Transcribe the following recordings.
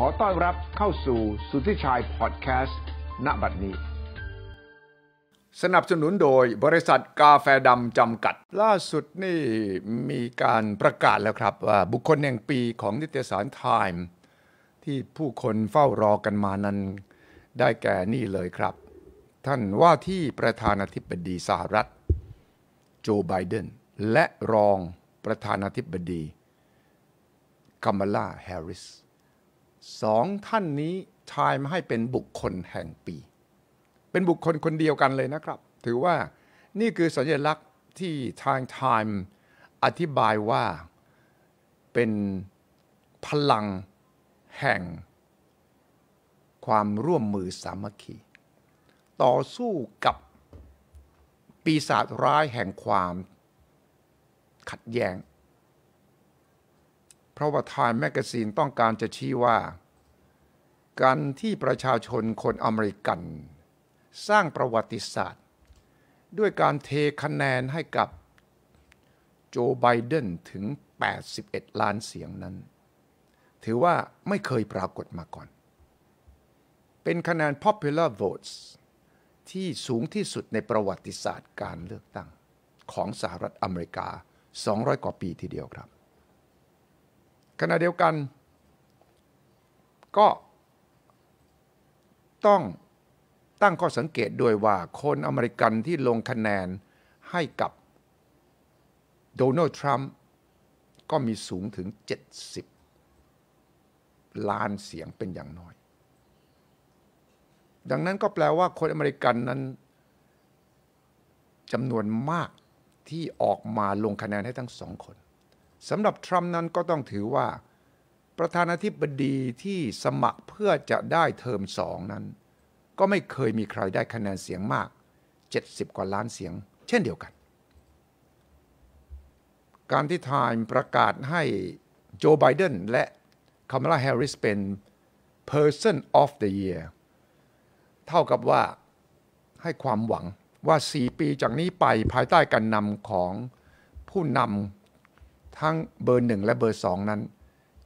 ขอต้อนรับเข้าสู่สุทธิชัยพอดแคสต์ณบัดนี้ สนับสนุนโดยบริษัทกาแฟดำจำกัด ล่าสุดนี่มีการประกาศแล้วครับ ว่าบุคคลแห่งปีของนิตยสารไทม์ที่ผู้คนเฝ้ารอกันมานั้น ได้แก่นี่เลยครับ ท่านว่าที่ประธานาธิบดีสหรัฐโจไบเดนและรองประธานาธิบดีกัมลาแฮร์ริสสองท่านนี้ทายมาให้เป็นบุคคลแห่งปี เป็นบุคคลคนเดียวกันเลยนะครับ ถือว่านี่คือสัญลักษณ์ที่ทางไทม์อธิบายว่าเป็นพลังแห่งความร่วมมือสามัคคีต่อสู้กับปีศาจร้ายแห่งความ ขัดแย้งเพราะว่าไทม์แมกกาซีนต้องการจะชี้ว่าการที่ประชาชนคนอเมริกัน สร้างประวัติศาสตร์ ด้วยการเทคะแนนให้กับ โจไบเดนถึง 81 ล้านเสียงนั้น ถือว่าไม่เคยปรากฏมาก่อน เป็นคะแนน popular votes ที่สูงที่สุดในประวัติศาสตร์การเลือกตั้ง ของสหรัฐอเมริกา 200กว่าปีทีเดียวครับ ขณะเดียวกัน ก็ต้องตั้งข้อสังเกตด้วยว่า คนอเมริกันที่ลงคะแนนให้กับโดนัลด์ทรัมป์ก็มีสูงถึง 70 ล้านเสียงเป็นอย่างน้อย ดังนั้นก็แปลว่าคนอเมริกันนั้นจำนวนมากที่ออกมาลงคะแนนให้ทั้งสองคนสำหรับทรัมป์นั้นก็ต้องถือว่าประธานาธิบดีที่สมัครเพื่อจะได้เทอมสองนั้น ก็ไม่เคยมีใครได้คะแนนเสียงมาก 70 กว่าล้านเสียง เช่นเดียวกัน การที่ไทม์ประกาศให้ โจไบเดนและคามาลาแฮร์ริสเป็น Person of the Year เท่ากับว่าให้ความหวังว่า 4 ปีจากนี้ไปภายใต้การนำของผู้นำทั้งเบอร์หนึ่งและเบอร์สองนั้น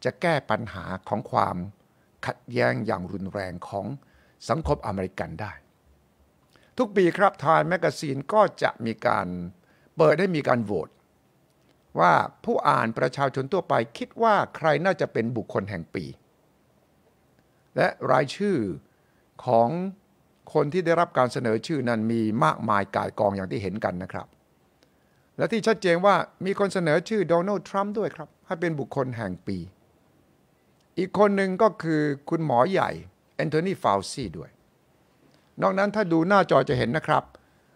จะแก้ปัญหาของความขัดแย้งอย่างรุนแรงของสังคมอเมริกันได้ ทุกปีครับ ทายแมกกาซีน ก็จะมีการเปิดให้มีการโหวตว่าผู้อ่านประชาชนทั่วไปคิดว่าใครน่าจะเป็นบุคคลแห่งปี และรายชื่อของคนที่ได้รับการเสนอชื่อนั้นมีมากมายกายกองอย่างที่เห็นกันนะครับ และที่ชัดเจนว่ามีคนเสนอชื่อโดนัลด์ทรัมป์ด้วยครับให้เป็นบุคคลแห่งปีอีกคนหนึ่งก็คือคุณหมอใหญ่แอนโทนีฟาวซี่ด้วย นอกนั้นถ้าดูหน้าจอจะเห็นนะครับ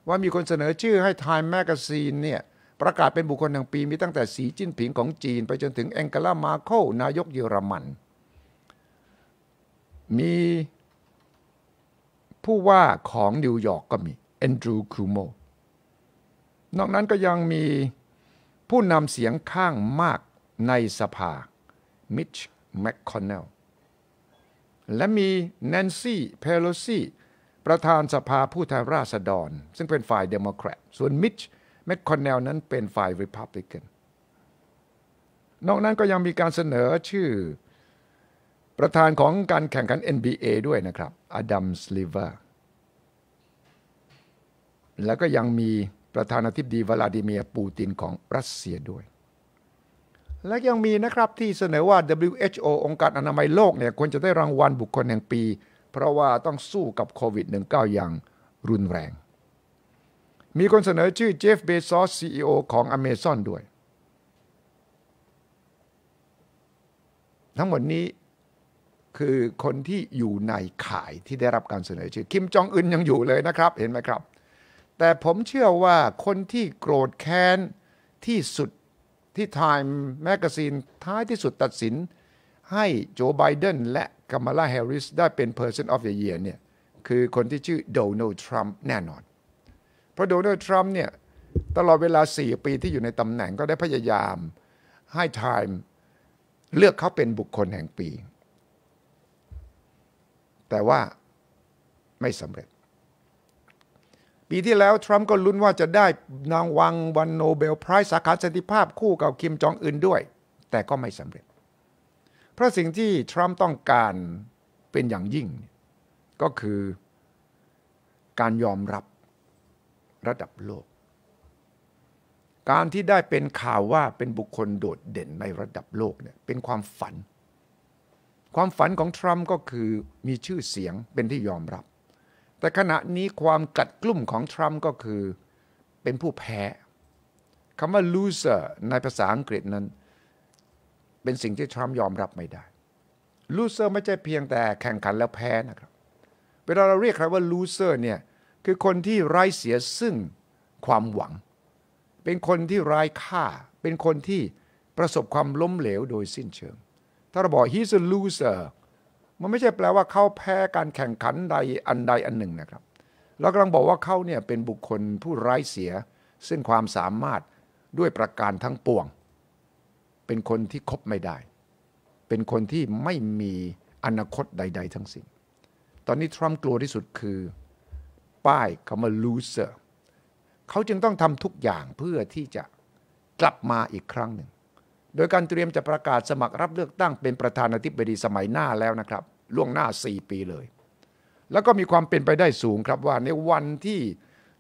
ว่ามีคนเสนอชื่อให้ Time Magazine เนี่ย ประกาศเป็นบุคคลแห่งปีมีตั้งแต่สีจิ้นผิงของจีน ไปจนถึงแองเกลามาโคนายกเยอรมัน มีผู้ว่าของนิวยอร์กก็มีแอนดรูว์คูโม นอกนั้นก็ยังมีผู้นำเสียงข้างมากในสภามิชแมคคอนเนลและมีแนนซี่เพโลซีประธานสภาผู้แทนราษฎร ซึ่งเป็นฝ่ายเดโมแครตส่วนมิชแมคคอนเนลนั้นเป็นฝ่ายริพับลิกันนอกนั้นก็ยังมีการเสนอชื่อ ประธานของการแข่งขัน NBA ด้วยนะครับอดัมสลิเวอร์แล้วก็ยังมีประธานาธิบดีวลาดิเมียร์ปูตินของรัสเซียด้วยและยังมีนะครับ ที่เสนอว่า WHO องค์การอนามัยโลกเนี่ยควรจะได้รางวัลบุคคลแห่งปี เพราะว่าต้องสู้กับโควิด -19 อย่างรุนแรง มีคนเสนอชื่อเจฟเบซอส CEO ของ Amazon ด้วย ทั้งหมดนี้คือคนที่อยู่ในขายที่ได้รับการเสนอชื่อ คิมจองอึนยังอยู่เลยนะครับ เห็นไหมครับ แต่ผมเชื่อว่าคนที่โกรธแค้นที่สุดที่ Time Magazine ท้ายที่สุดตัดสินให้โจไบเดนและกามาลาแฮร์ริสได้เป็น Person of the Year เนี่ย คือคนที่ชื่อโดนัลด์ทรัมป์แน่นอน เพราะโดนัลด์ทรัมป์เนี่ย ตลอดเวลา 4 ปีที่อยู่ในตำแหน่งก็ได้พยายาม ให้ Time เลือกเขาเป็นบุคคลแห่งปี แต่ว่าไม่สำเร็จปีที่แล้วทรัมป์ก็ลุ้นว่าจะได้นางวังวันโนเบลไพรส์สาขาสันติภาพคู่กับคิมจองอึนด้วย แต่ก็ไม่สำเร็จ เพราะสิ่งที่ทรัมป์ต้องการเป็นอย่างยิ่ง ก็คือการยอมรับระดับโลก การที่ได้เป็นข่าวว่าเป็นบุคคลโดดเด่นในระดับโลกเนี่ยเป็นความฝัน ความฝันของทรัมป์ก็คือมีชื่อเสียงเป็นที่ยอมรับแต่ขณะนี้ความกัดกลุ่มของทรัมป์ก็คือเป็นผู้แพ้คำว่า loser ในภาษาอังกฤษนั้น เป็นสิ่งที่ทรัมป์ยอมรับไม่ได้ loser ไม่ใช่เพียงแต่แข่งขันแล้วแพ้นะครับ เวลาเราเรียกใครว่า loser เนี่ยคือคนที่ไร้เสียซึ่งความหวัง เป็นคนที่ไร้ค่า เป็นคนที่ประสบความล้มเหลวโดยสิ้นเชิง ถ้าเราบอก he's a loser มันไม่ใช่แปลว่าเขาแพ้การแข่งขันใดอันใดอันหนึ่งนะครับ เรากำลังบอกว่าเขาเนี่ยเป็นบุคคลผู้ไร้เสีย ซึ่งความสามารถด้วยประการทั้งปวง เป็นคนที่คบไม่ได้ เป็นคนที่ไม่มีอนาคตใดๆทั้งสิ้นตอนนี้ทรัมป์กลัวที่สุดคือป้ายคำว่า loser เขาจึงต้องทำทุกอย่างเพื่อที่จะกลับมาอีกครั้งหนึ่งโดยการเตรียมจะประกาศสมัครรับเลือกตั้งเป็นประธานาธิบดีสมัยหน้าแล้วนะครับ ล่วงหน้า 4 ปีเลย แล้วก็มีความเป็นไปได้สูงครับว่าในวันที่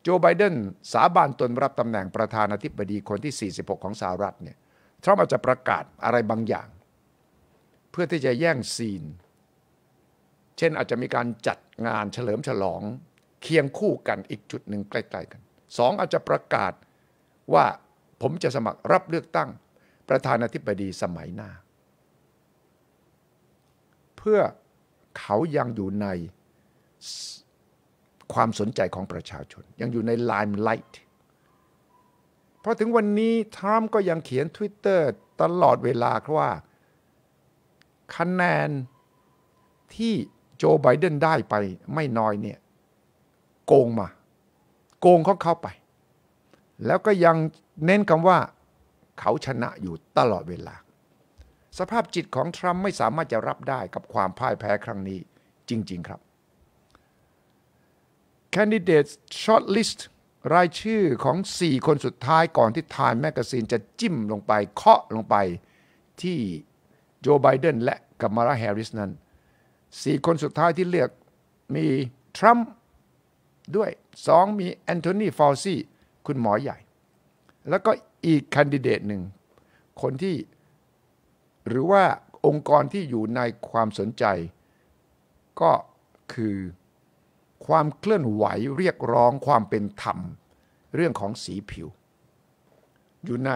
โจไบเดนสาบานตนรับตำแหน่งประธานาธิบดีคนที่ 46 ของสหรัฐเนี่ยทรัมป์อาจจะประกาศอะไรบางอย่าง เพื่อที่จะแย่งซีน เช่นอาจจะมีการจัดงานเฉลิมฉลองเคียงคู่กันอีกจุดหนึ่งใกล้ๆกันสองอาจจะประกาศว่าผมจะสมัครรับเลือกตั้งประธานาธิบดีสมัยหน้า เพื่อเขายังอยู่ในความสนใจของประชาชน ยังอยู่ในไลม์ไลท์พอถึงวันนี้ทรัมป์ก็ยังเขียนทวิตเตอร์ตลอดเวลาว่าคะแนนที่โจไบเดนได้ไปไม่น้อยเนี่ยโกงมา โกงเขาเข้าไป แล้วก็ยังเน้นคำว่าเขาชนะอยู่ตลอดเวลา สภาพจิตของทรัมป์ไม่สามารถจะรับได้กับความพ่ายแพ้ครั้งนี้จริง ๆครับ Candidate Shortlist รายชื่อของ 4 คนสุดท้ายก่อนที่ทานแมกกาซีนจะจิ้มลงไปเคาะลงไปที่โจไบเดนและกัมมาราแฮร์ริสนั้น 4 คนสุดท้ายที่เลือกมี ทรัมป์ด้วย 2 มีแอนโทนีฟอลซีคุณหมอใหญ่แล้วก็อีกคันดิเดตหนึ่งคนที่หรือว่าองค์กรที่อยู่ในความสนใจ ก็คือความเคลื่อนไหวเรียกร้องความเป็นธรรมเรื่องของสีผิว อยู่ใน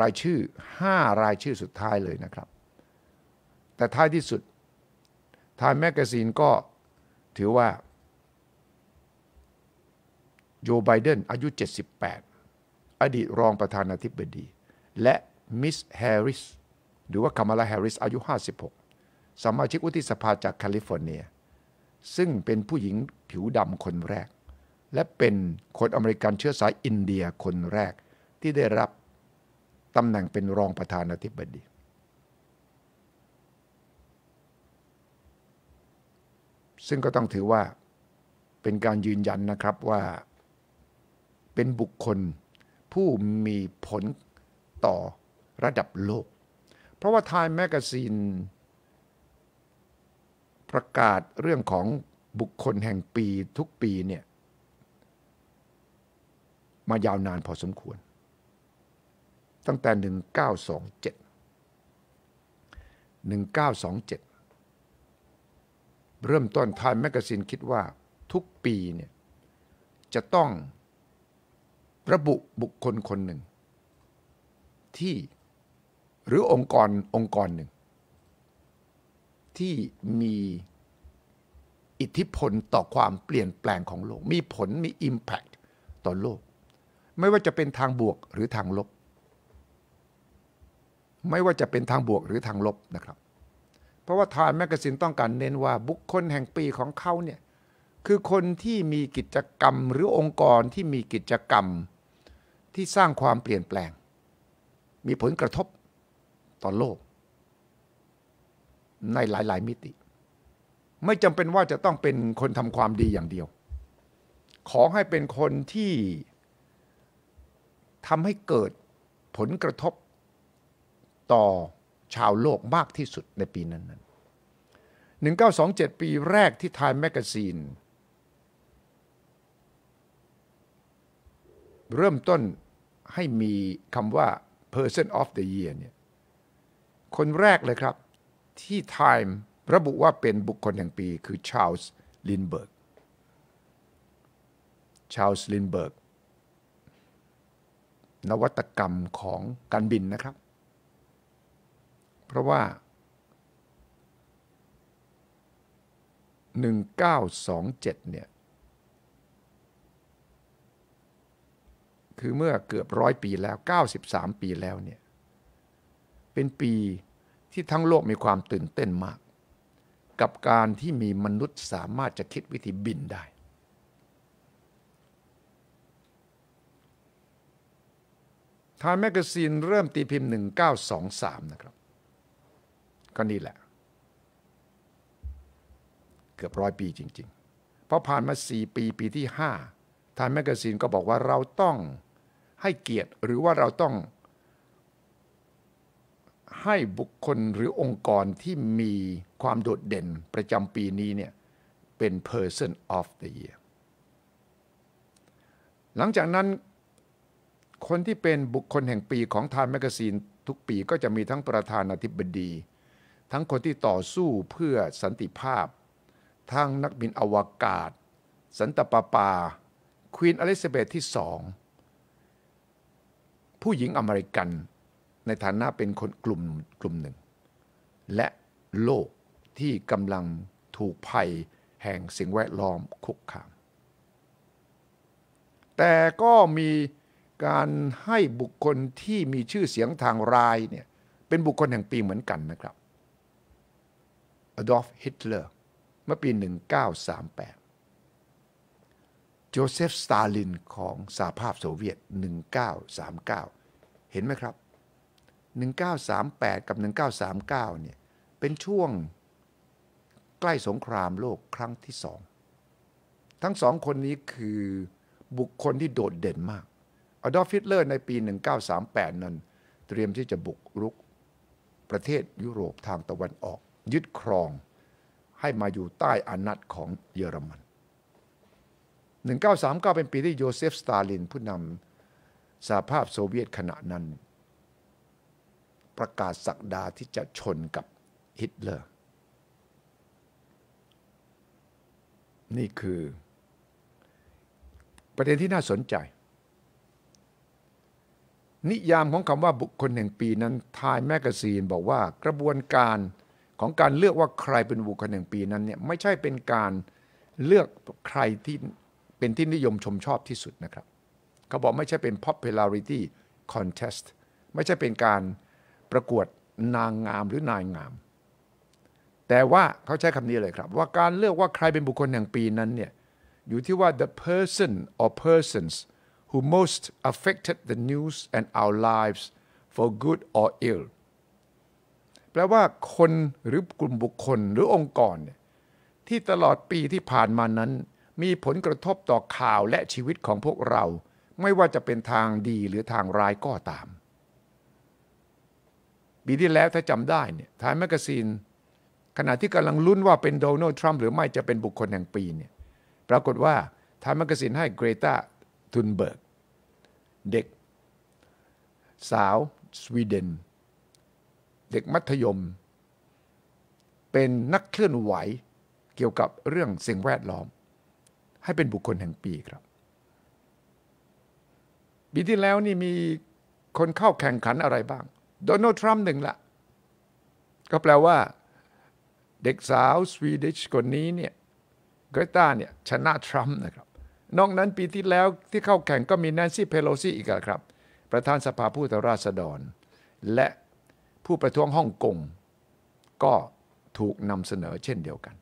รายชื่อ 5 รายชื่อสุดท้ายเลยนะครับ แต่ท้ายที่สุดทายแมกกาซีนก็ถือว่าโจไบเดนอายุ 78อดีตรองประธานาธิบดี และมิสแฮร์ริสหรือว่าคามาลาแฮร์ริส อายุ 56สมาชิกวุฒิสภาจากแคลิฟอร์เนีย ซึ่งเป็นผู้หญิงผิวดำคนแรก และเป็นคนอเมริกันเชื้อสายอินเดียคนแรกที่ได้รับตำแหน่งเป็นรองประธานาธิบดี ซึ่งก็ต้องถือว่าเป็นการยืนยันนะครับว่าเป็นบุคคลผู้มีผลต่อระดับโลก เพราะว่า Time Magazine ประกาศเรื่องของบุคคลแห่งปีทุกปีเนี่ย มายาวนานพอสมควร ตั้งแต่ 1927 1927 เริ่มต้น Time Magazine คิดว่าทุกปีเนี่ย จะต้องระบุบุคคลคนหนึ่ง ที่หรือองค์กรองค์กรหนึ่ง ที่มีอิทธิพลต่อความเปลี่ยนแปลงของโลก มีผลมี Impact ต่อโลก ไม่ว่าจะเป็นทางบวกหรือทางลบ ไม่ว่าจะเป็นทางบวกหรือทางลบนะครับ เพราะว่าทานแมกกาซินต้องการเน้นว่า บุคคลแห่งปีของเขาเนี่ยคือคนที่มีกิจกรรม หรือองค์กรที่มีกิจกรรมที่สร้างความเปลี่ยนแปลง มีผลกระทบต่อโลก ในหลายๆ มิติ ไม่จำเป็นว่าจะต้องเป็นคนทำความดีอย่างเดียว ขอให้เป็นคนที่ทำให้เกิดผลกระทบต่อชาวโลกมากที่สุดในปีนั้นๆ1927 ปีแรกที่ไทม์แมกซีนเริ่มต้นให้มีคำว่า person of the year เนี่ย คนแรกเลยครับที่ Time ระบุว่าเป็นบุคคลแห่งปีคือชาลส์ลินเบิร์กชาลส์ลินเบิร์กนวัตกรรมของการบินนะครับ เพราะว่า 1927 เนี่ยคือเมื่อเกือบร้อยปีแล้ว 93 ปีแล้วเนี่ย เป็นปีที่ทั้งโลกมีความตื่นเต้นมาก กับการที่มีมนุษย์สามารถจะคิดวิธีบินได้ทายแมกกาซีนเริ่มตีพิมพ์ 1923 นะครับ ก็นี่แหละ เกือบร้อยปีจริงๆพอผ่านมา 4 ปีปีที่5ทายแมกกาซีนก็บอกว่าเราต้องให้เกียรติหรือว่าเราต้องให้บุคคลหรือองค์กรที่มีความโดดเด่นประจำปีนี้เนี่ยเป็น Person of the Year หลังจากนั้นคนที่เป็นบุคคลแห่งปีของทานแมกซีนทุกปีก็จะมีทั้งประธานาธิบดี ทั้งคนที่ต่อสู้เพื่อสันติภาพ ทั้งนักบินอวกาศ สันตปาปา ควีนอลิซาเบธที่สองผู้หญิงอเมริกันในฐานะเป็นคนกลุ่มกลุ่มหนึ่ง และโลกที่กำลังถูกภัยแห่งสิ่งแวดล้อมคุกคาม แต่ก็มีการให้บุคคลที่มีชื่อเสียงทางรายเนี่ยเป็นบุคคลแห่งปีเหมือนกันนะครับอดอล์ฟฮิตเลอร์เมื่อปี 1938โจเซฟสตาลินของสหภาพโซเวียต 1939 เห็นไหมครับ 1938 กับ 1939 เนี่ย เป็นช่วงใกล้สงครามโลกครั้งที่สอง ทั้งสองคนนี้คือบุคคลที่โดดเด่นมาก อดอล์ฟิตเลอร์ในปี 1938 นั้น เตรียมที่จะบุกรุกประเทศยุโรปทางตะวันออก ยึดครองให้มาอยู่ใต้อานัตของเยอรมัน1939 เป็นปีที่โยเซฟสตาลินผู้นำสหภาพโซเวียตขณะนั้น ประกาศสักดาที่จะชนกับฮิตเลอร์ นี่คือประเด็นที่น่าสนใจ นิยามของคำว่าบุคคลแห่งปีนั้น ทายแมกกาซีนบอกว่ากระบวนการของการเลือกว่าใครเป็นบุคคลแห่งปีนั้นเนี่ยไม่ใช่เป็นการเลือกใครที่เป็นที่นิยมชมชอบที่สุดนะครับเขาบอกไม่ใช่เป็น popularity contest ไม่ใช่เป็นการประกวดนางงามหรือนายงาม แต่ว่าเขาใช้คำนี้เลยครับ ว่าการเลือกว่าใครเป็นบุคคลแห่งปีนั้นเนี่ยอยู่ที่ว่า the person or persons who most affected the news and our lives for good or ill แปลว่าคนหรือกลุ่มบุคคลหรือองค์กรเนี่ยที่ตลอดปีที่ผ่านมานั้นมีผลกระทบต่อข่าวและชีวิตของพวกเราไม่ว่าจะเป็นทางดีหรือทางร้ายก็ตามปีที่แล้วถ้าจำได้เนี่ยทายแมกกาซีน ขณะที่กำลังลุ้นว่าเป็นโดนัลด์ทรัมป์หรือไม่จะเป็นบุคคลแห่งปีเนี่ยปรากฏว่าทายแมกกาซีนให้เกรตาทุนเบิร์กเด็ก สาวสวีเดนเด็กมัธยม เป็นนักเคลื่อนไหวเกี่ยวกับเรื่องสิ่งแวดล้อมให้เป็นบุคคลแห่งปีครับ ปีที่แล้วนี่มีคนเข้าแข่งขันอะไรบ้างโดนัลด์ทรัมป์หนึ่งละก็แปลว่าเด็กสาวสวีเดชคนนี้เนี่ยเกรตาเนี่ย ชนะทรัมป์นะครับ นอกนั้นปีที่แล้วที่เข้าแข่ง ก็มีแนนซี่เพโลซีอีกครับ ประธานสภาผู้แทนราษฎร และผู้ประท้วงฮ่องกงก็ถูกนำเสนอเช่นเดียวกัน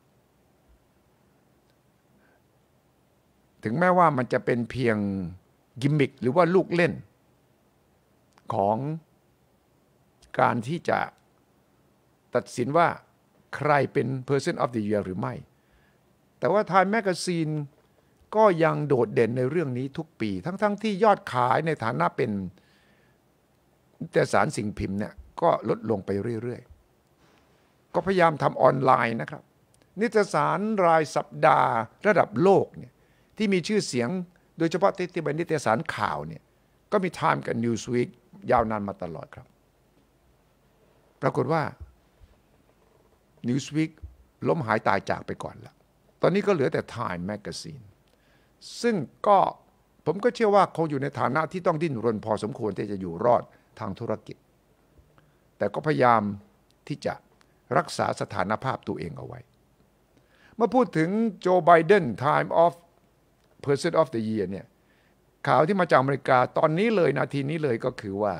ถึงแม้ว่ามันจะเป็นเพียงกิมมิคหรือว่าลูกเล่น ของการที่จะตัดสินว่าใครเป็น Person of the Year หรือไม่ แต่ว่า Time Magazine ก็ยังโดดเด่นในเรื่องนี้ทุกปี ทั้ง ๆทที่ยอดขายในฐานะเป็นแต่สารสิ่งพิมพ์เนี่ยก็ลดลงไปเรื่อยๆ ก็พยายามทำออนไลน์นะครับ นิตยสารรายสัปดาห์ระดับโลกเนี่ยที่มีชื่อเสียงโดยเฉพาะที่ที่เป็นนิตยสารข่าวเนี่ยก็มีไทม์กับนิวส์วีคยาวนานมาตลอดครับ ปรากฏว่านิวส์วีคล้มหายตายจากไปก่อนละตอนนี้ก็เหลือแต่ไทม์แมกกาซีนซึ่งก็ผมก็เชื่อว่าคงอยู่ในฐานะที่ต้องดิ้นรนพอสมควรที่จะอยู่รอดทางธุรกิจ แต่ก็พยายามที่จะรักษาสถานภาพตัวเองเอาไว้ เมื่อพูดถึงโจไบเดนไทม์ออฟ Person of the Year เนี่ยข่าวที่มาจากอเมริกาตอนนี้เลยนาทีนี้เลยก็คือว่า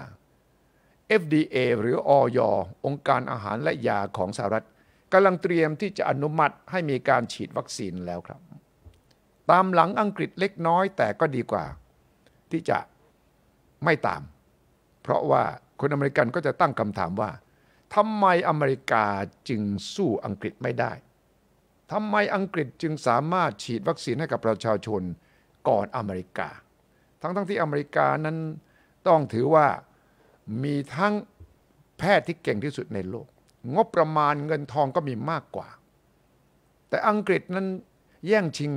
FDA หรืออยองค์การอาหารและยาของสหรัฐกำลังเตรียมที่จะอนุมัติให้มีการฉีดวัคซีนแล้วครับ ตามหลังอังกฤษเล็กน้อยแต่ก็ดีกว่า ที่จะไม่ตาม เพราะว่าคนอเมริกันก็จะตั้งคำถามว่าทำไมอเมริกาจึงสู้อังกฤษไม่ได้ทำไมอังกฤษจึงสามารถฉีดวัคซีนให้กับประชาชนก่อนอเมริกา ทั้งๆทที่อเมริกานั้นต้องถือว่ามีทั้งแพทย์ที่เก่งที่สุดในโลก งบประมาณเงินทองก็มีมากกว่า แต่อังกฤษนั้นแย่งชิง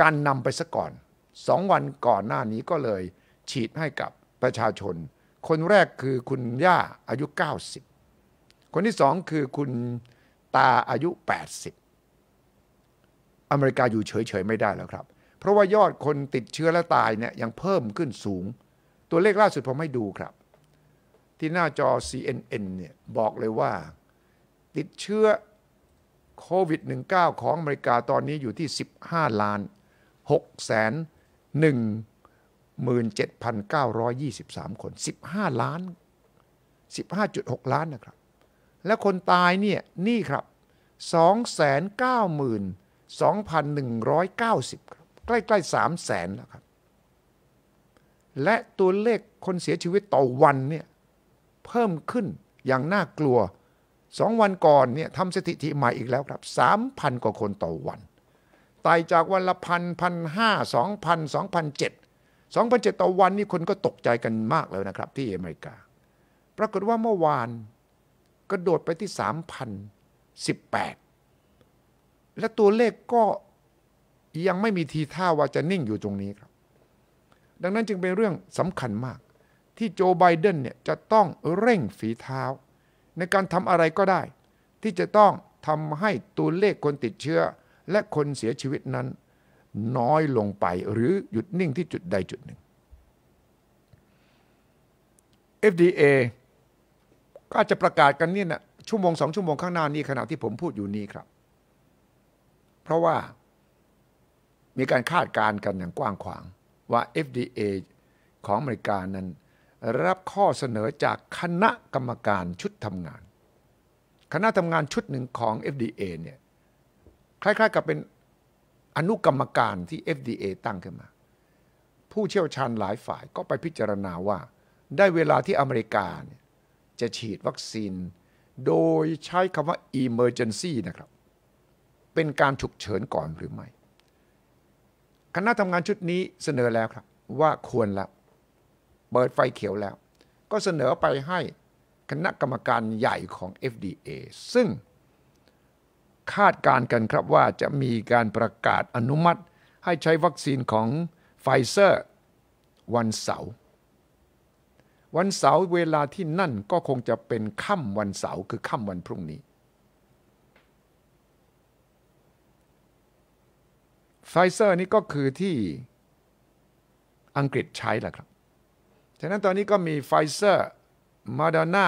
การนำไปซะก่อน สองวันก่อนหน้านี้ก็เลยฉีดให้กับประชาชน คนแรกคือคุณย่าอายุ 90 คนที่สองคือคุณตาอายุ 80อเมริกาอยู่เฉยๆไม่ได้แล้วครับ เพราะว่ายอดคนติดเชื้อและตายเนี่ยยังเพิ่มขึ้นสูง ตัวเลขล่าสุดผมให้ดูครับ ที่หน้าจอ CNN เนี่ยบอกเลยว่า ติดเชื้อโควิด -19 ของอเมริกาตอนนี้อยู่ที่ 15 ล้าน6แสน1 17,923 คน 15 ล้าน 15.6 ล้านนะครับ และคนตายเนี่ยนี่ครับ 2 9 0 0 0 0 2,190 ครับ ใกล้ๆ3 0 0แสนแล้ว ครับ และตัวเลขคนเสียชีวิตต่อวัน เนี่ย เพิ่มขึ้น อย่างน่ากลัว 2 วันก่อน เนี่ยทำสถิติใหม่อีกแล้วครับ 3,000 กว่าคนต่อวัน ตายจากวันละพันพันห้าสองพันสองพันเจ็ดสองพันเจ็ดต่อวันนี่คนก็ตกใจกันมากเลยนะครับ ที่อเมริกา ปรากฏว่าเมื่อวานกระโดดไปที่สามพันสิบแปดและตัวเลขก็ยังไม่มีทีท่าว่าจะนิ่งอยู่ตรงนี้ครับ ดังนั้นจึงเป็นเรื่องสำคัญมาก ที่โจไบเดนเนี่ยจะต้องเร่งฝีเท้า ในการทำอะไรก็ได้ ที่จะต้องทำให้ตัวเลขคนติดเชื้อ และคนเสียชีวิตนั้น น้อยลงไปหรือหยุดนิ่งที่จุดใดจุดหนึ่ง FDA ก็จจะประกาศกันนี่นะชั่วโมงสองชั่วโมงข้างหน้านี้ ขณะที่ผมพูดอยู่นี้ครับเพราะว่ามีการคาดการณ์กันอย่างกว้างขวาง ว่า FDA ของอเมริกานั้นรับข้อเสนอจากคณะกรรมการชุดทำงานคณะทำงานชุดหนึ่งของ FDA เนี่ยคล้ายๆกับเป็นอนุกรรมการที่ FDA ตั้งขึ้นมา ผู้เชี่ยวชาญหลายฝ่ายก็ไปพิจารณาว่าได้เวลาที่อเมริกาจะฉีดวัคซีนโดยใช้คำว่า emergency นะครับเป็นการฉุกเฉินก่อนหรือไม่ คณะทำงานชุดนี้เสนอแล้วครับ ว่าควรแล้วเปิดไฟเขียวแล้ว ก็เสนอไปให้คณะกรรมการใหญ่ของ FDA ซึ่ง คาดการกันครับว่าจะมีการประกาศอนุมัติให้ใช้วัคซีนของไฟเซอร์วันเสาร์วันเสาร์เวลาที่นั่นก็คงจะเป็นค่ำวันเสาร์คือค่ำวันพรุ่งนี้ไฟเซอร์นี่ก็คือที่อังกฤษใช้แหละครับ ฉะนั้นตอนนี้ก็มีไฟเซอร์ มาดอน่า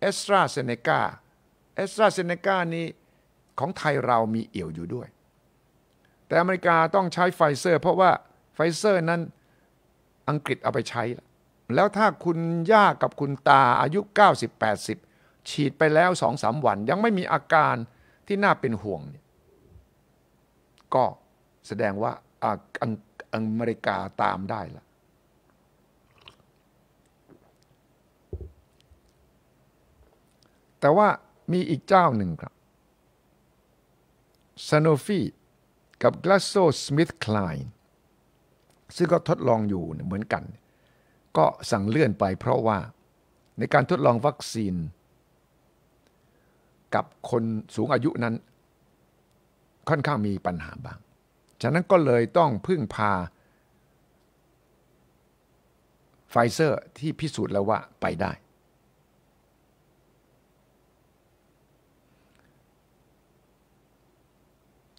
เอสตราเซเนกาเอสตราเซเนกานี้ของไทยเรามีเอี่ยวอยู่ด้วย แต่อเมริกาต้องใช้ไฟเซอร์ เพราะว่าไฟเซอร์นั้นอังกฤษเอาไปใช้ แล้วถ้าคุณย่ากับคุณตาอายุ 90-80 ฉีดไปแล้วสองสามวันยังไม่มีอาการที่น่าเป็นห่วงก็แสดงว่าอเมริกาตามได้ละ แต่ว่ามีอีกเจ้าหนึ่งครับซานฟีกับกลาโซสมิธคลายน์ซึ่งก็ทดลองอยู่เหมือนกัน ก็สั่งเลื่อนไปเพราะว่าในการทดลองวัคซีน กับคนสูงอายุนั้น ค่อนข้างมีปัญหาบางฉะนั้นก็เลยต้องพึ่งพาไฟเซอร์ที่พิสูจน์แล้วว่าไปได้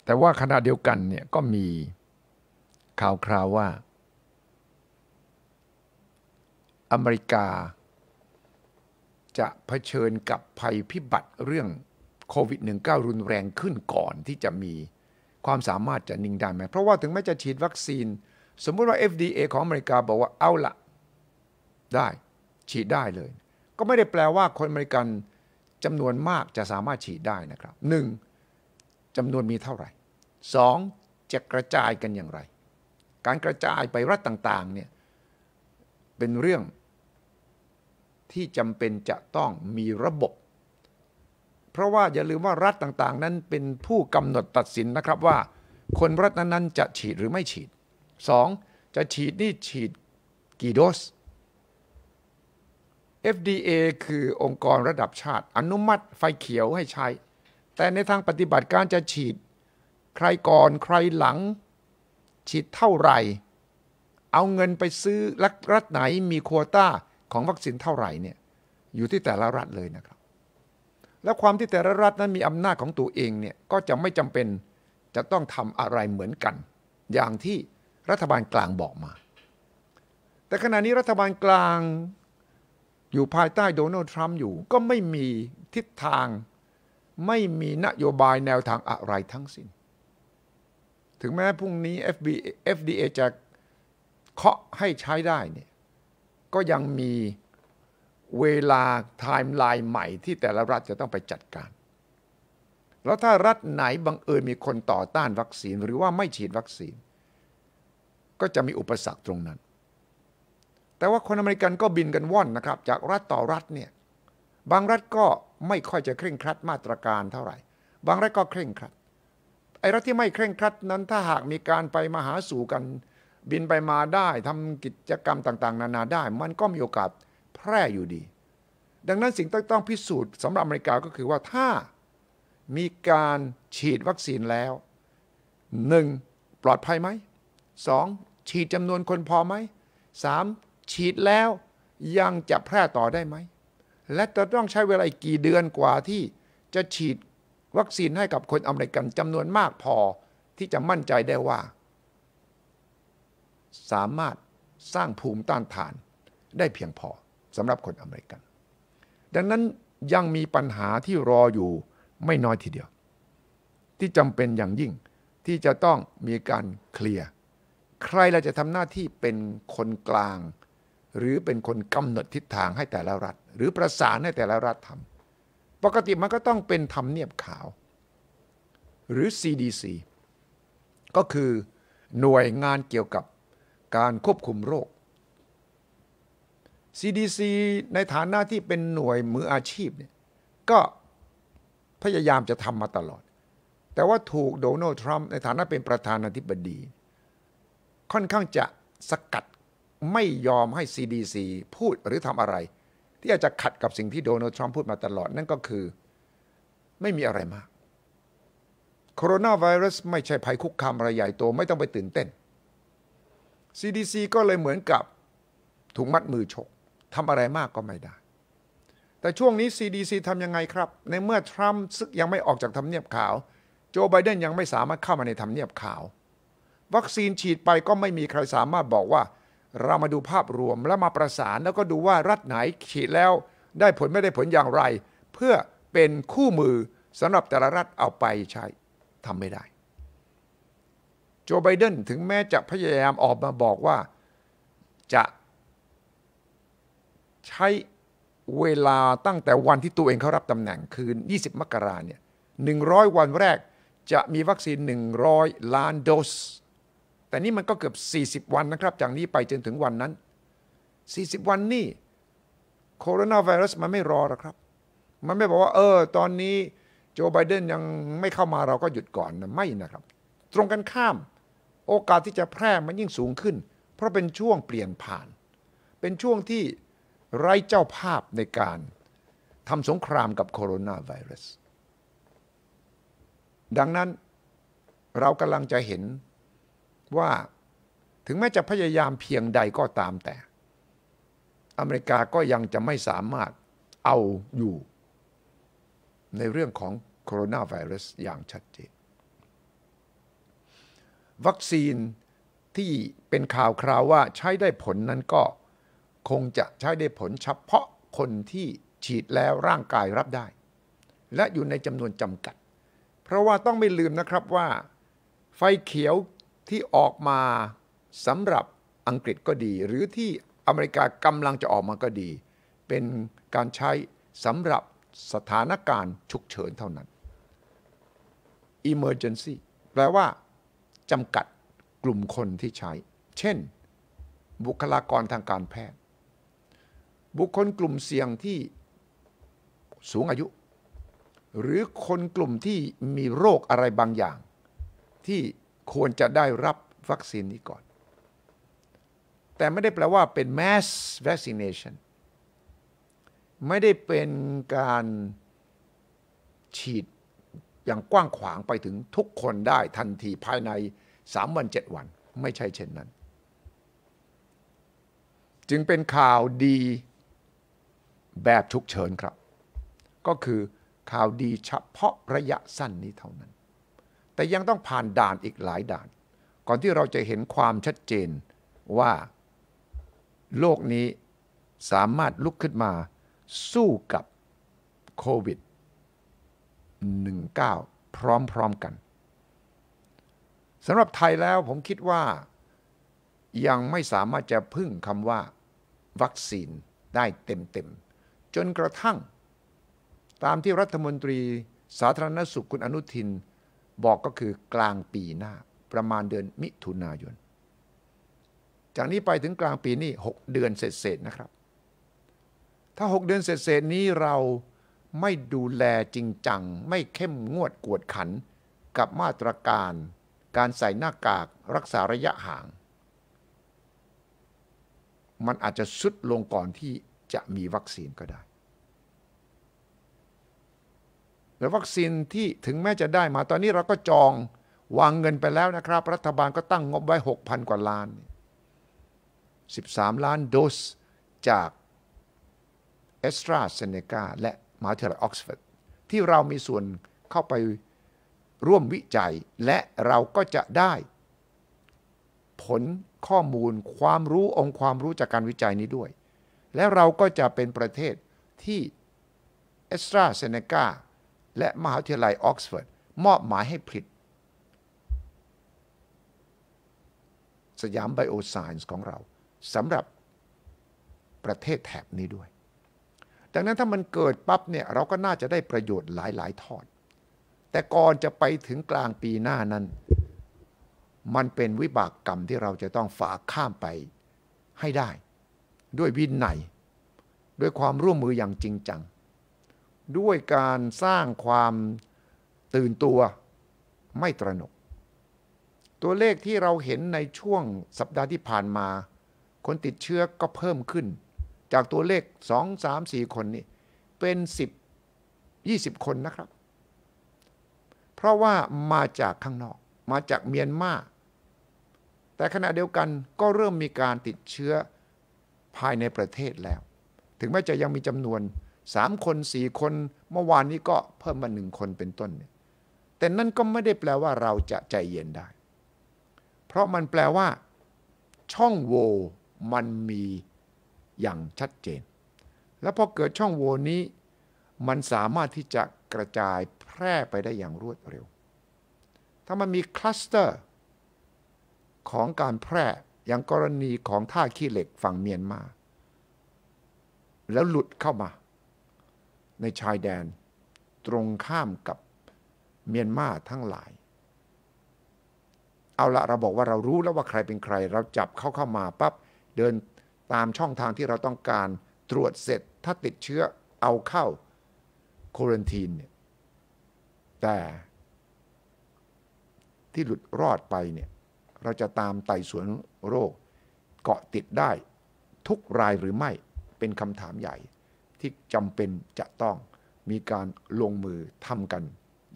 แต่ว่าขณะเดียวกันเนี่ยก็มีข่าวคราวว่า อเมริกาจะะเผชิญกับภัยพิบัติเรื่องโควิด -19 รุนแรงขึ้นก่อนที่จะมีความสามารถจะนิ่งได้ไหม เพราะว่าถึงแม้จะฉีดวัคซีน สมมุติว่า FDA ของอเมริกาบอกว่าเอาละ ได้ฉีดได้เลย ก็ไม่ได้แปลว่าคน อเมริกันจำนวนมากจะสามารถฉีดได้นะครับ หนึ่งจำนวนมีเท่าไหร่สองจะกระจายกันอย่างไร การกระจายไปรัฐต่าง ๆเนี่ยเป็นเรื่องที่จำเป็นจะต้องมีระบบเพราะว่าอย่าลืมว่ารัฐต่างๆ นั้นเป็นผู้กำหนดตัดสินนะครับว่า คนรัฐนั้นจะฉีดหรือไม่ฉีด 2. จะฉีดนี่ฉีดกี่โดส FDA คือองค์กรระดับชาติอนุมัติไฟเขียวให้ใช้ แต่ในทางปฏิบัติการจะฉีดใครก่อนใครหลังฉีดเท่าไหร่ เอาเงินไปซื้อรัฐไหนมีควต้าของวัคซีนเท่าไหร่เนี่ย อยู่ที่แต่ละรัฐเลยนะครับและความที่แต่ละรัฐนั้นมีอำนาจของตัวเองเนี่ย ก็จะไม่จำเป็นจะต้องทำอะไรเหมือนกัน อย่างที่รัฐบาลกลางบอกมา แต่ขณะนี้รัฐบาลกลางอยู่ภายใต้โดนัลด์ทรัมป์อยู่ ก็ไม่มีทิศทาง ไม่มีนโยบายแนวทางอะไรทั้งสิ้นถึงแม้พรุ่งนี้ FBA, FDA จะเคาะให้ใช้ได้เนี่ย ก็ยังมีเวลา ไทม์ไลน์ใหม่ที่แต่ละรัฐจะต้องไปจัดการ แล้วถ้ารัฐไหนบังเอิญมีคนต่อต้านวัคซีนหรือว่าไม่ฉีดวัคซีน ก็จะมีอุปสรรคตรงนั้น แต่ว่าคนอเมริกันก็บินกันว่อนนะครับ จากรัฐต่อรัฐเนี่ยบางรัฐก็ไม่ค่อยจะเคร่งครัด มาตรการเท่าไหร่บางรัฐก็เคร่งครัดไอ้รัฐที่ไม่เคร่งครัดนั้นถ้าหากมีการไปมาหาสู่กัน บินไปมาได้ทำกิจกรรมต่างๆ นานาได้ มันก็มีโอกาสแพร่อยู่ดี ดังนั้นสิ่งต้องพิสูจน์สำหรับอเมริกาก็คือว่าถ้ามีการฉีดวัคซีนแล้ว 1. ปลอดภัยไหม 2. ฉีดจำนวนคนพอไหม 3. ฉีดแล้วยังจะแพร่ต่อได้ไหม และจะต้องใช้เวลากี่เดือนกว่าที่จะฉีดวัคซีนให้กับคนอเมริกันจำนวนมากพอที่จะมั่นใจได้ว่า สามารถสร้างภูมิต้านทานได้เพียงพอสำหรับคนอเมริกัน ดังนั้นยังมีปัญหาที่รออยู่ไม่น้อยทีเดียว ที่จำเป็นอย่างยิ่งที่จะต้องมีการเคลียร์ใครเราจะทำหน้าที่เป็นคนกลาง หรือเป็นคนกำหนดทิศทางให้แต่ละรัฐ หรือประสานให้แต่ละรัฐทำปกติมันก็ต้องเป็นทำเนียบขาว หรือ CDC ก็คือหน่วยงานเกี่ยวกับการควบคุมโรค CDC ในฐานะที่เป็นหน่วยมืออาชีพเนี่ยก็พยายามจะทำมาตลอด แต่ว่าถูกโดนัลด์ทรัมป์ในฐานะเป็นประธานาธิบดี ค่อนข้างจะสกัดไม่ยอมให้ CDC พูดหรือทำอะไร ที่อาจจะขัดกับสิ่งที่โดนัลด์ทรัมป์พูดมาตลอดนั่นก็คือไม่มีอะไรมากโคโรนาไวรัสไม่ใช่ภัยคุกคามระยใหญ่โตไม่ต้องไปตื่นเต้น CDC ก็เลยเหมือนกับถูกมัดมือชกทำอะไรมากก็ไม่ได้ แต่ช่วงนี้ CDC ทำยังไงครับ ในเมื่อทรัมป์ซึก ยังไม่ออกจากทำเนียบขาว โจไบเดนยังไม่สามารถเข้ามาในทำเนียบขาว วัคซีนฉีดไปก็ไม่มีใครสามารถบอกว่า เรามาดูภาพรวมแล้วมาประสาน แล้วก็ดูว่ารัฐไหน ฉีดแล้ว ได้ผลไม่ได้ผลอย่างไร เพื่อเป็นคู่มือสำหรับแต่ละรัฐเอาไปใช้ทำไม่ได้ โจไบเดนถึงแม้จะพยายามออกมาบอกว่าจะใช้เวลาตั้งแต่วันที่ตัวเองเขารับตำแหน่งคือ20มกราเนี่ย100 วันแรก จะมีวัคซีน 100 ล้านโดส แต่นี่มันก็เกือบ 40 วันนะครับ จากนี้ไปจนถึงวันนั้น 40 วันนี่โคโรนาไวรัสมันไม่รอหรอกครับ มันไม่บอกว่า เออ ตอนนี้โจไบเดนยังไม่เข้ามาเราก็หยุดก่อนนะไม่นะครับ ตรงกันข้ามโอกาสที่จะแพร่มันยิ่งสูงขึ้น เพราะเป็นช่วงเปลี่ยนผ่าน เป็นช่วงที่ไร้เจ้าภาพในการทำสงครามกับโคโรนาไวรัส ดังนั้นเรากำลังจะเห็นว่าถึงแม้จะพยายามเพียงใดก็ตามแต่ อเมริกาก็ยังจะไม่สามารถเอาอยู่ ในเรื่องของโคโรนาไวรัสอย่างชัดเจนวัคซีนที่เป็นข่าวคราวว่าใช้ได้ผลนั้นก็คงจะใช้ได้ผลเฉพาะคนที่ฉีดแล้วร่างกายรับได้ และอยู่ในจำนวนจำกัด เพราะว่าต้องไม่ลืมนะครับว่า ไฟเขียวที่ออกมาสำหรับอังกฤษก็ดี หรือที่อเมริกากำลังจะออกมาก็ดี เป็นการใช้สำหรับสถานการณ์ฉุกเฉินเท่านั้น emergency แปลว่าจำกัดกลุ่มคนที่ใช้ เช่น บุคลากรทางการแพทย์บุคคลกลุ่มเสี่ยงที่สูงอายุ หรือคนกลุ่มที่มีโรคอะไรบางอย่าง ที่ควรจะได้รับวัคซีนนี้ก่อน แต่ไม่ได้แปลว่าเป็น mass vaccination ไม่ได้เป็นการฉีดอย่างกว้างขวางไปถึงทุกคนได้ทันทีภายใน3วัน7วัน ไม่ใช่เช่นนั้น จึงเป็นข่าวดีแบบฉุกเฉินครับ ก็คือข่าวดีเฉพาะระยะสั้นนี้เท่านั้น แต่ยังต้องผ่านด่านอีกหลายด่าน ก่อนที่เราจะเห็นความชัดเจนว่าโลกนี้สามารถลุกขึ้นมาสู้กับโควิด19พร้อมๆกัน สำหรับไทยแล้วผมคิดว่ายังไม่สามารถจะพึ่งคำว่า วัคซีนได้เต็มๆจนกระทั่งตามที่รัฐมนตรีสาธารณสุขคุณอนุทิน บอกก็คือกลางปีหน้า ประมาณเดือนมิถุนายน จากนี้ไปถึงกลางปีนี้ 6 เดือนเศษๆนะครับ ถ้า 6 เดือนเศษๆนี้เราไม่ดูแลจริงจังไม่เข้มงวดกวดขันกับมาตรการการใส่หน้ากากรักษาระยะห่าง มันอาจจะสุดลงก่อนที่จะมีวัคซีนก็ได้แล้ววัคซีนที่ถึงแม้จะได้มาตอนนี้เราก็จองวางเงินไปแล้วนะครับ รัฐบาลก็ตั้งงบไว้ 6,000 กว่าล้าน 13 ล้านโดสจาก a อสตราเซเนกาและมหาวิทยาลัยออกซฟอร์ด ที่เรามีส่วนเข้าไปร่วมวิจัยและเราก็จะได้ ผลข้อมูลความรู้องค์ความรู้จากการวิจัยนี้ด้วยและเราก็จะเป็นประเทศที่เอสตราเซเนกาและมหาวิทยาลัยออกซฟอร์ดมอบหมายให้ผลิตสยามไบโอไซน์ของเราสำหรับประเทศแถบนี้ด้วย ดังนั้นถ้ามันเกิดปั๊บเนี่ย เราก็น่าจะได้ประโยชน์หลายหลายทอด แต่ก่อนจะไปถึงกลางปีหน้านั้น มันเป็นวิบากกรรมที่เราจะต้องฝ่าข้ามไปให้ได้ด้วยวินัยด้วยความร่วมมืออย่างจริงจัง ด้วยการสร้างความตื่นตัวไม่ตระหนก ตัวเลขที่เราเห็นในช่วงสัปดาห์ที่ผ่านมา คนติดเชื้อก็เพิ่มขึ้น จากตัวเลข2 3 4 คนนี่เป็น 10 20 คนนะครับ เพราะว่ามาจากข้างนอก มาจากเมียนมาแต่ขณะเดียวกันก็เริ่มมีการติดเชื้อภายในประเทศแล้ว ถึงแม้จะยังมีจำนวนสามคนสี่คน เมื่อวานนี้ก็เพิ่มมาหนึ่งคนเป็นต้น แต่นั่นก็ไม่ได้แปลว่าเราจะใจเย็นได้ เพราะมันแปลว่า ช่องโหว่มันมีอย่างชัดเจน แล้วพอเกิดช่องโหว่นี้ มันสามารถที่จะกระจายแพร่ไปได้อย่างรวดเร็ว ถ้ามันมีคลัสเตอร์ของการแพร่อย่างกรณีของท่าขี้เหล็กฝั่งเมียนมา แล้วหลุดเข้ามา ในชายแดนตรงข้ามกับเมียนมาทั้งหลาย เอาละเราบอกว่าเรารู้แล้วว่าใครเป็นใคร เราจับเขาเข้ามาปับ๊บเดินตามช่องทางที่เราต้องการตรวจเสร็จถ้าติดเชื้อเอาเข้าโควิดทีนเนี่ยแต่ที่หลุดรอดไปเนี่ยเราจะตามไต่สวนโรคเกาะติดได้ทุกรายหรือไม่เป็นคำถามใหญ่ ที่จำเป็นจะต้องมีการลงมือทำกัน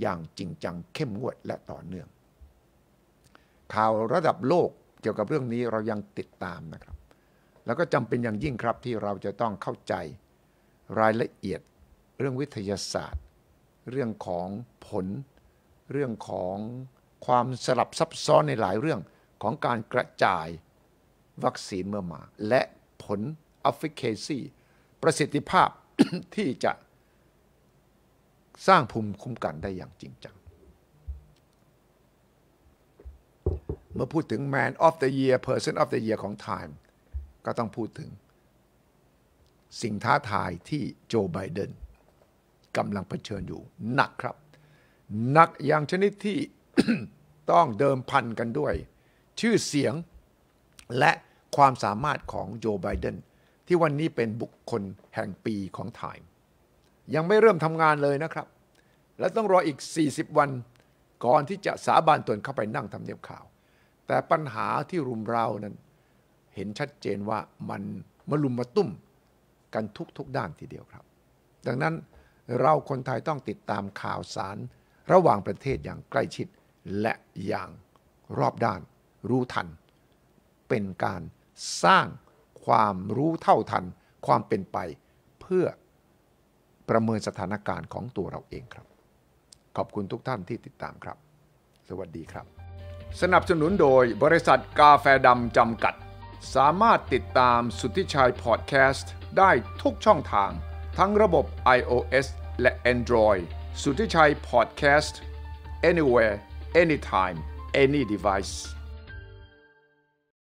อย่างจริงจังเข้มงวดและต่อเนื่อง ข่าวระดับโลกเกี่ยวกับเรื่องนี้เรายังติดตามนะครับ แล้วก็จำเป็นอย่างยิ่งครับที่เราจะต้องเข้าใจรายละเอียดเรื่องวิทยาศาสตร์ เรื่องของผล เรื่องของความสลับซับซ้อนในหลายเรื่องของการกระจายวัคซีนเมื่อมาและผล efficacy ประสิทธิภาพที่จะสร้างภูมิคุ้มกันได้อย่างจริงจัง เมื่อพูดถึง Man of the Year Person of the Year ของ Time ก็ต้องพูดถึงสิ่งท้าทายที่โจไบเดนกำลังเผชิญอยู่หนักครับหนักอย่างชนิดที่ต้องเดิมพันกันด้วยชื่อเสียง และความสามารถของโจไบเดนที่วันนี้เป็นบุคคลแห่งปีของไทม์ยังไม่เริ่มทำงานเลยนะครับ และต้องรออีก 40 วัน ก่อนที่จะสาบานตนเข้าไปนั่งทำเนียบข่าว แต่ปัญหาที่รุมเร้านั้น เห็นชัดเจนว่ามันมาลุมมาตุ้มกันทุกทุกด้านทีเดียวครับ ดังนั้นเราคนไทยต้องติดตามข่าวสาร ระหว่างประเทศอย่างใกล้ชิด และอย่างรอบด้านรู้ทัน เป็นการสร้างความรู้เท่าทันความเป็นไป เพื่อประเมินสถานการณ์ของตัวเราเองครับ ขอบคุณทุกท่านที่ติดตามครับ สวัสดีครับ สนับสนุนโดยบริษัทกาแฟดำจำกัด สามารถติดตามสุทธิชัยพอดแคสต์ได้ทุกช่องทางทั้งระบบ iOS และ Android สุทธิชัยพอดแคสต์ anywhere anytime any device